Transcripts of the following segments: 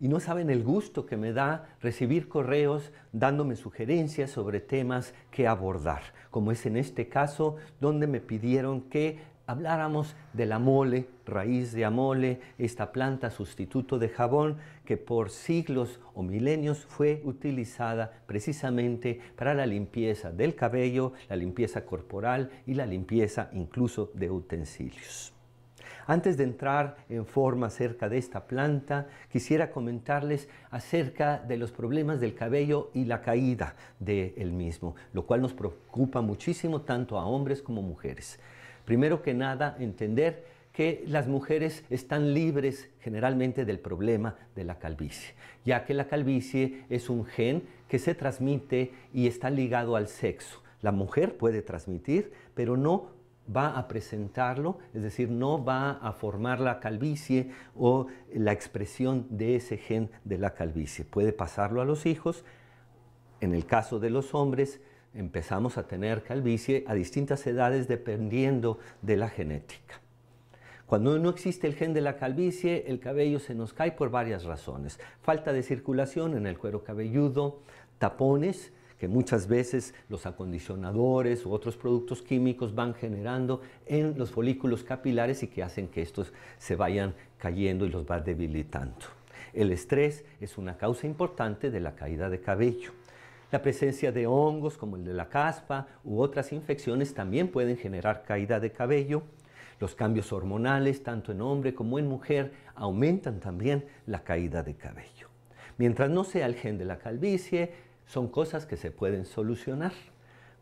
y no saben el gusto que me da recibir correos dándome sugerencias sobre temas que abordar, como es en este caso donde me pidieron que habláramos de la mole, raíz de amole, esta planta sustituto de jabón que por siglos o milenios fue utilizada precisamente para la limpieza del cabello, la limpieza corporal y la limpieza incluso de utensilios. Antes de entrar en forma acerca de esta planta, quisiera comentarles acerca de los problemas del cabello y la caída del mismo, lo cual nos preocupa muchísimo tanto a hombres como mujeres. Primero que nada, entender que las mujeres están libres generalmente del problema de la calvicie, ya que la calvicie es un gen que se transmite y está ligado al sexo. La mujer puede transmitir, pero no va a presentarlo, es decir, no va a formar la calvicie o la expresión de ese gen de la calvicie. Puede pasarlo a los hijos. En el caso de los hombres, empezamos a tener calvicie a distintas edades dependiendo de la genética. Cuando no existe el gen de la calvicie, el cabello se nos cae por varias razones. Falta de circulación en el cuero cabelludo, tapones, que muchas veces los acondicionadores u otros productos químicos van generando en los folículos capilares y que hacen que estos se vayan cayendo y los va debilitando. El estrés es una causa importante de la caída de cabello. La presencia de hongos como el de la caspa u otras infecciones también pueden generar caída de cabello. Los cambios hormonales, tanto en hombre como en mujer, aumentan también la caída de cabello. Mientras no sea el gen de la calvicie, son cosas que se pueden solucionar,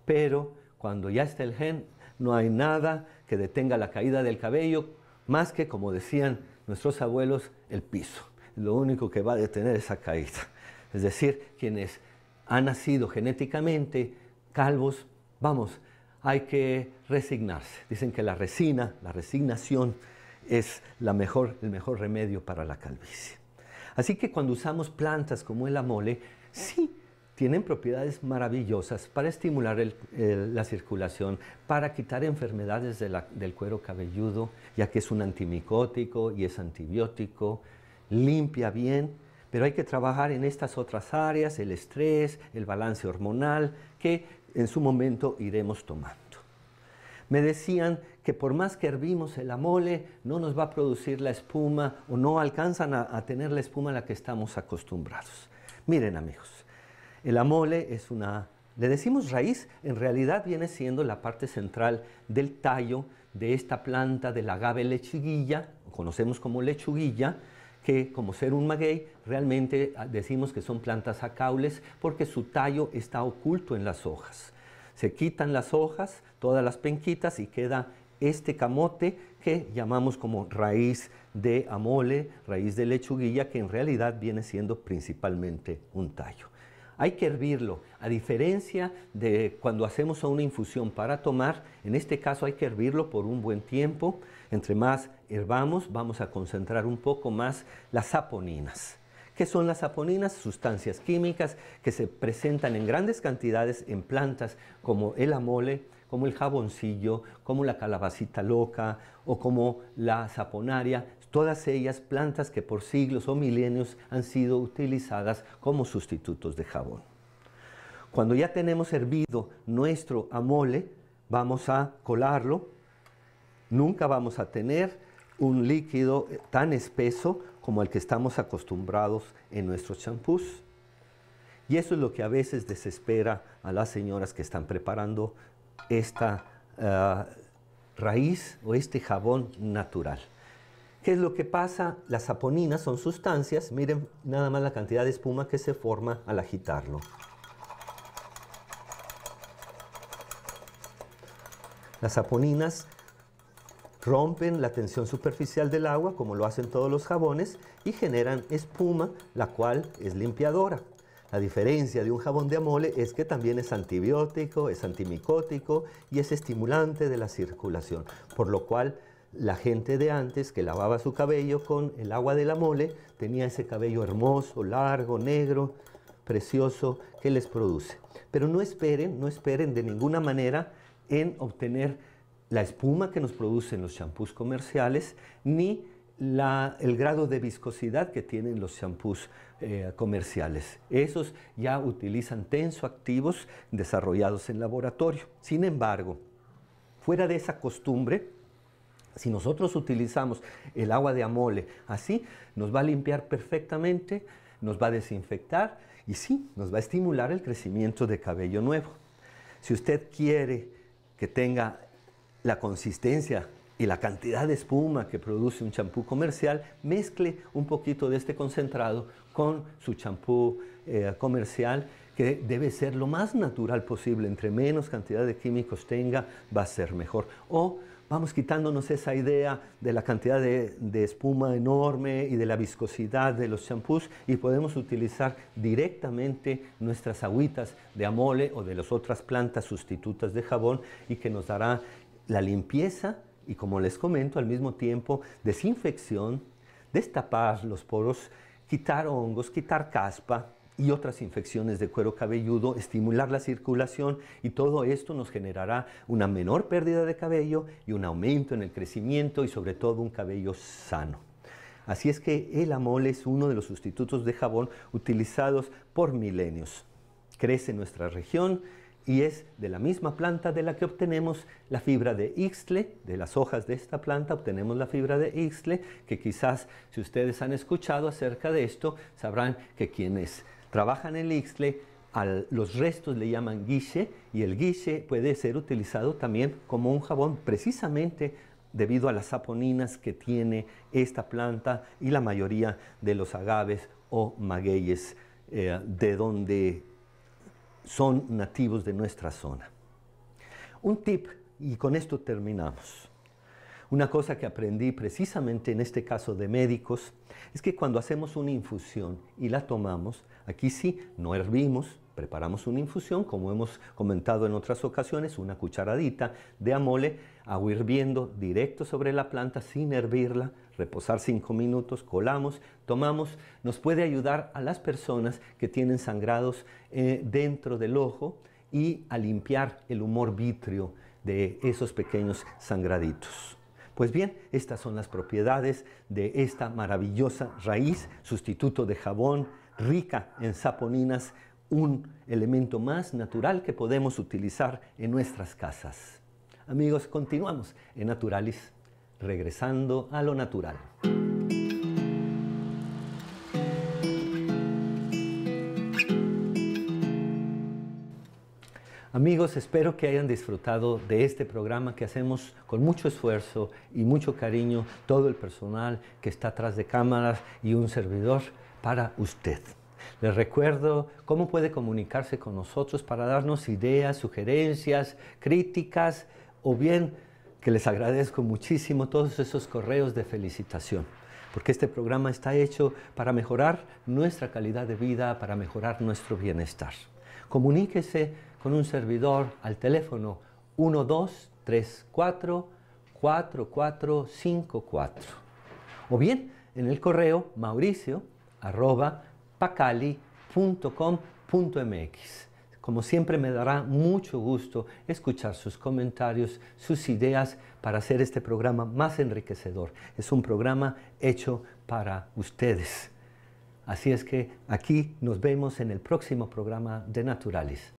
pero cuando ya está el gen, no hay nada que detenga la caída del cabello, más que, como decían nuestros abuelos, el piso. Lo único que va a detener esa caída. Es decir, quienes han nacido genéticamente calvos, vamos, hay que resignarse. Dicen que la resina, la resignación, es la mejor, el mejor remedio para la calvicie. Así que cuando usamos plantas como el amole, sí tienen propiedades maravillosas para estimular la circulación, para quitar enfermedades del cuero cabelludo, ya que es un antimicótico y es antibiótico, limpia bien, pero hay que trabajar en estas otras áreas, el estrés, el balance hormonal, que en su momento iremos tomando. Me decían que por más que hervimos el amole, no nos va a producir la espuma o no alcanzan a tener la espuma a la que estamos acostumbrados. Miren amigos, el amole es una, le decimos raíz, en realidad viene siendo la parte central del tallo de esta planta del agave lechuguilla, conocemos como lechuguilla, que como ser un maguey realmente ah, decimos que son plantas acaules porque su tallo está oculto en las hojas. Se quitan las hojas, todas las penquitas y queda este camote que llamamos como raíz de amole, raíz de lechuguilla, que en realidad viene siendo principalmente un tallo hay que hervirlo. A diferencia de cuando hacemos una infusión para tomar, en este caso hay que hervirlo por un buen tiempo. Entre más hervamos, vamos a concentrar un poco más las saponinas. ¿Qué son las saponinas? Sustancias químicas que se presentan en grandes cantidades en plantas como el amole, como el jaboncillo, como la calabacita loca o como la saponaria, todas ellas plantas que por siglos o milenios han sido utilizadas como sustitutos de jabón. Cuando ya tenemos hervido nuestro amole, vamos a colarlo. Nunca vamos a tener un líquido eh, tan espeso como el que estamos acostumbrados en nuestros champús. Y eso es lo que a veces desespera a las señoras que están preparando esta ah, raíz o este jabón natural. ¿Qué es lo que pasa? Las saponinas son sustancias, miren nada más la cantidad de espuma que se forma al agitarlo. Las saponinas rompen la tensión superficial del agua, como lo hacen todos los jabones, y generan espuma, la cual es limpiadora. La diferencia de un jabón de amole es que también es antibiótico, es antimicótico y es estimulante de la circulación, por lo cual la gente de antes que lavaba su cabello con el agua de la mole tenía ese cabello hermoso, largo, negro, precioso que les produce. Pero no esperen, no esperen de ninguna manera en obtener la espuma que nos producen los champús comerciales ni el grado de viscosidad que tienen los champús eh, comerciales. Esos ya utilizan tensoactivos desarrollados en laboratorio. Sin embargo, fuera de esa costumbre, si nosotros utilizamos el agua de amole así, nos va a limpiar perfectamente, nos va a desinfectar y sí, nos va a estimular el crecimiento de cabello nuevo. Si usted quiere que tenga la consistencia y la cantidad de espuma que produce un champú comercial, mezcle un poquito de este concentrado con su champú eh, comercial que debe ser lo más natural posible. Entre menos cantidad de químicos tenga, va a ser mejor. O vamos quitándonos esa idea de la cantidad de, espuma enorme y de la viscosidad de los champús y podemos utilizar directamente nuestras agüitas de amole o de las otras plantas sustitutas de jabón y que nos dará la limpieza y como les comento al mismo tiempo desinfección, destapar los poros, quitar hongos, quitar caspa y otras infecciones de cuero cabelludo, estimular la circulación y todo esto nos generará una menor pérdida de cabello y un aumento en el crecimiento y sobre todo un cabello sano. Así es que el amol es uno de los sustitutos de jabón utilizados por milenios. Crece en nuestra región y es de la misma planta de la que obtenemos la fibra de Ixtle, de las hojas de esta planta obtenemos la fibra de Ixtle, que quizás si ustedes han escuchado acerca de esto, sabrán que quién es. Trabajan el Ixtle, los restos le llaman guiche y el guiche puede ser utilizado también como un jabón precisamente debido a las saponinas que tiene esta planta y la mayoría de los agaves o magueyes eh, de donde son nativos de nuestra zona. Un tip, y con esto terminamos. Una cosa que aprendí precisamente en este caso de médicos es que cuando hacemos una infusión y la tomamos, aquí sí, no hervimos, preparamos una infusión, como hemos comentado en otras ocasiones, una cucharadita de amole, agua hirviendo directo sobre la planta sin hervirla, reposar cinco minutos, colamos, tomamos, nos puede ayudar a las personas que tienen sangrados eh, dentro del ojo y a limpiar el humor vitrio de esos pequeños sangraditos. Pues bien, estas son las propiedades de esta maravillosa raíz, sustituto de jabón, rica en saponinas, un elemento más natural que podemos utilizar en nuestras casas. Amigos, continuamos en Naturalis, regresando a lo natural. Amigos, espero que hayan disfrutado de este programa que hacemos con mucho esfuerzo y mucho cariño todo el personal que está atrás de cámaras y un servidor para usted. Les recuerdo cómo puede comunicarse con nosotros para darnos ideas, sugerencias, críticas o bien que les agradezco muchísimo todos esos correos de felicitación porque este programa está hecho para mejorar nuestra calidad de vida, para mejorar nuestro bienestar. Comuníquese con un servidor al teléfono 1234 4454 o bien en el correo mauricio Como siempre me dará mucho gusto escuchar sus comentarios, sus ideas para hacer este programa más enriquecedor. Es un programa hecho para ustedes. Así es que aquí nos vemos en el próximo programa de Naturalis.